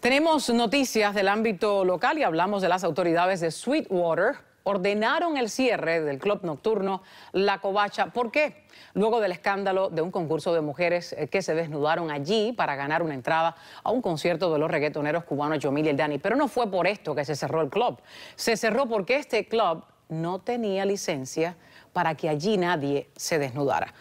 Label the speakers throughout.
Speaker 1: Tenemos noticias del ámbito local y hablamos de las autoridades de Sweetwater. Ordenaron el cierre del club nocturno La Covacha. ¿Por qué? Luego del escándalo de un concurso de mujeres eh, que se desnudaron allí para ganar una entrada a un concierto de los reggaetoneros cubanos Yomil y el Dani. Pero no fue por esto que se cerró el club. Se cerró porque este club no tenía licencia para que allí nadie se desnudara.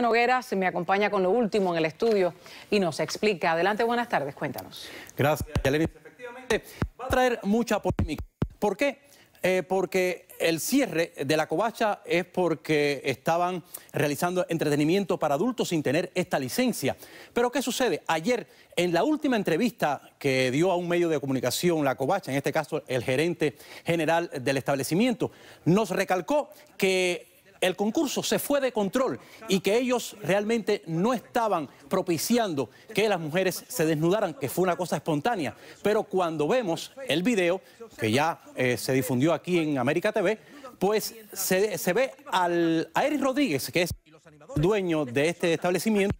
Speaker 1: Noguera se me acompaña con lo último en el estudio y nos explica. Adelante, buenas tardes, cuéntanos.
Speaker 2: Gracias, Yalenis. Efectivamente, va a traer mucha polémica. ¿Por qué? Eh, porque el cierre de la covacha es porque estaban realizando entretenimiento para adultos sin tener esta licencia. Pero ¿qué sucede? Ayer, en la última entrevista que dio a un medio de comunicación la covacha, en este caso el gerente general del establecimiento, nos recalcó que el concurso se fue de control y que ellos realmente no estaban propiciando que las mujeres se desnudaran, que fue una cosa espontánea. Pero cuando vemos el video, que ya eh, se difundió aquí en América TV, pues se, ve al, a Rodríguez, que es dueño de este establecimiento,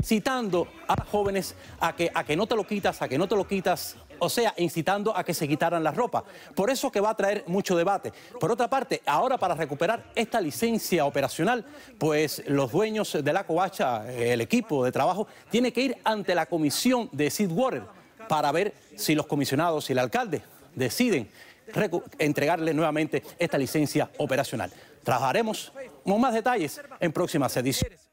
Speaker 2: incitando a los jóvenes a que, a que no te lo quitas, a que no te lo quitas, o sea, incitando a que se quitaran la ropa Por eso que va a traer mucho debate. Por otra parte, ahora para recuperar esta licencia operacional, pues los dueños de la covacha, eh, el equipo de trabajo, tiene que ir ante la comisión de Seedwater para ver si los comisionados y el alcalde deciden entregarle nuevamente esta licencia operacional. Trabajaremos con más detalles en próximas ediciones.